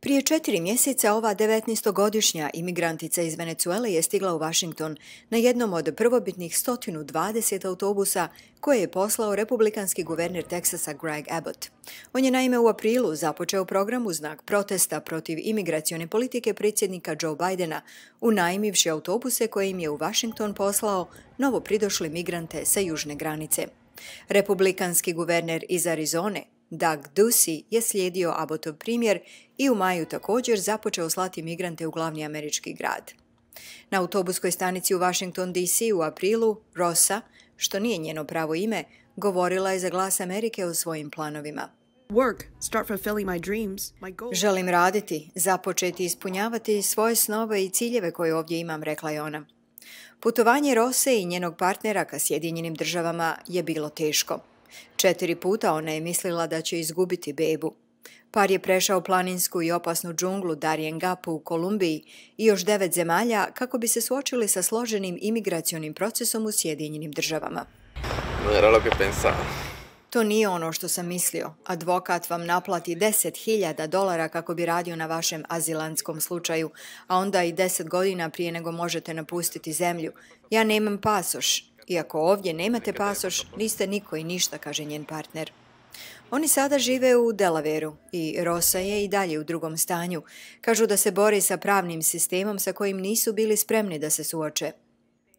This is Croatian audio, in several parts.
Prije četiri mjeseca ova 19-godišnja imigrantica iz Venecuele je stigla u Washington na jednom od prvobitnih 120 autobusa koje je poslao republikanski guverner Teksasa Greg Abbott. On je naime u aprilu započeo program u znak protesta protiv imigracione politike predsjednika Joe Bidena, unajmivši autobuse koje im je u Washington poslao novo pridošli migrante sa južne granice. Republikanski guverner iz Arizone, Doug Ducey je slijedio Abotov primjer i u maju također započeo slati migrante u glavni američki grad. Na autobuskoj stanici u Washington DC u aprilu Rosa, što nije njeno pravo ime, govorila je za glas Amerike o svojim planovima. Želim raditi, započeti ispunjavati svoje snove i ciljeve koje ovdje imam, rekla je ona. Putovanje Rose i njenog partnera ka Sjedinjenim državama je bilo teško. Četiri puta ona je mislila da će izgubiti bebu. Par je prešao planinsku i opasnu džunglu Darien Gapu u Kolumbiji i još devet zemalja kako bi se suočili sa složenim imigracionim procesom u Sjedinjenim državama. To nije ono što sam mislio. Advokat vam naplati 10.000 dolara kako bi radio na vašem azilantskom slučaju, a onda i 10 godina prije nego možete napustiti zemlju. Ja nemam pasoš. Iako ovdje nemate pasoš, niste niko i ništa, kaže njen partner. Oni sada žive u Delaveru i Rosa je i dalje u drugom stanju. Kažu da se bori sa pravnim sistemom sa kojim nisu bili spremni da se suoče.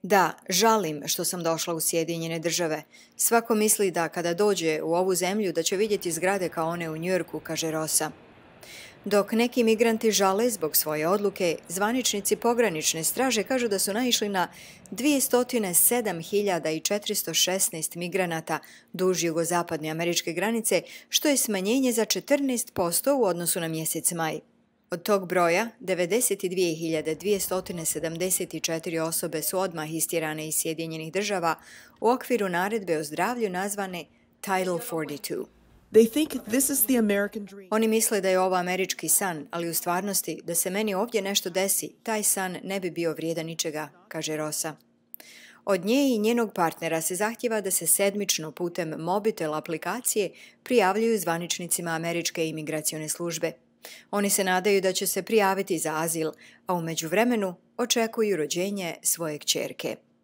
Da, žalim što sam došla u Sjedinjene države. Svako misli da kada dođe u ovu zemlju da će vidjeti zgrade kao one u Njurku, kaže Rosa. Dok neki migranti žale zbog svoje odluke, zvaničnici pogranične straže kažu da su naišli na 207.416 migranata duž jugozapadne američke granice, što je smanjenje za 14% u odnosu na mjesec maj. Od tog broja 92.274 osobe su odmah istirane iz Sjedinjenih država u okviru naredbe o zdravlju nazvane Title 42. Oni misle da je ovo američki san, ali u stvarnosti da se meni ovdje nešto desi, taj san ne bi bio vrijedan ničega, kaže Rosa. Od nje i njenog partnera se zahtjeva da se sedmično putem mobitel aplikacije prijavljuju zvaničnicima američke imigracione službe. Oni se nadaju da će se prijaviti za azil, a u međuvremenu očekuju rođenje svoje kćerke.